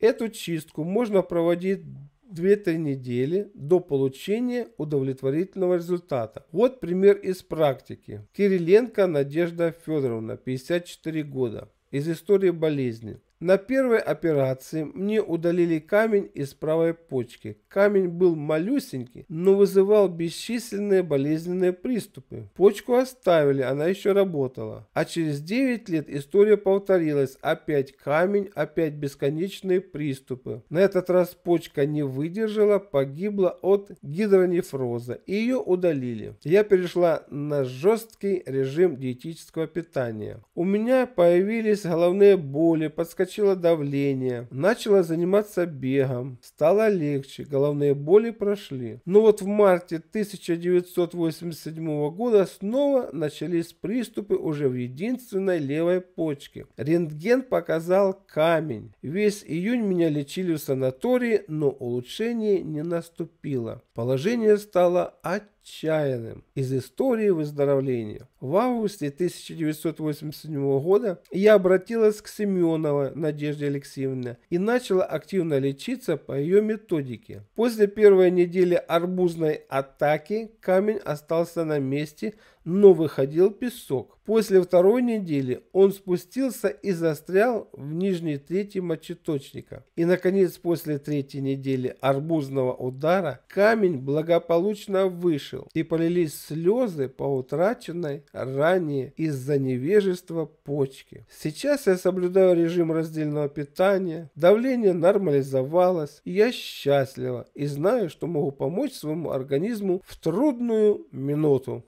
Эту чистку можно проводить 2-3 недели до получения удовлетворительного результата. Вот пример из практики. Кириленко Надежда Федоровна, 54 года. Из истории болезни. На первой операции мне удалили камень из правой почки. Камень был малюсенький, но вызывал бесчисленные болезненные приступы. Почку оставили, она еще работала. А через 9 лет история повторилась. Опять камень, опять бесконечные приступы. На этот раз почка не выдержала, погибла от гидронефроза. ее удалили. Я перешла на жесткий режим диетического питания. У меня появились головные боли, подскочили подскочило давление, начала заниматься бегом, стало легче, головные боли прошли. Но вот в марте 1987 года снова начались приступы уже в единственной левой почке. Рентген показал камень. Весь июнь меня лечили в санатории, но улучшение не наступило. Положение стало отчаянным. Из истории выздоровления. В августе 1987 года я обратилась к Семеновой Надежде Алексеевна и начала активно лечиться по ее методике. После первой недели арбузной атаки камень остался на месте, но выходил песок. После второй недели он спустился и застрял в нижней трети мочеточника. И, наконец, после третьей недели арбузного удара камень благополучно вышел, и полились слезы по утраченной ранее из-за невежества почки. Сейчас я соблюдаю режим раздельного питания, давление нормализовалось, я счастлива и знаю, что могу помочь своему организму в трудную минуту.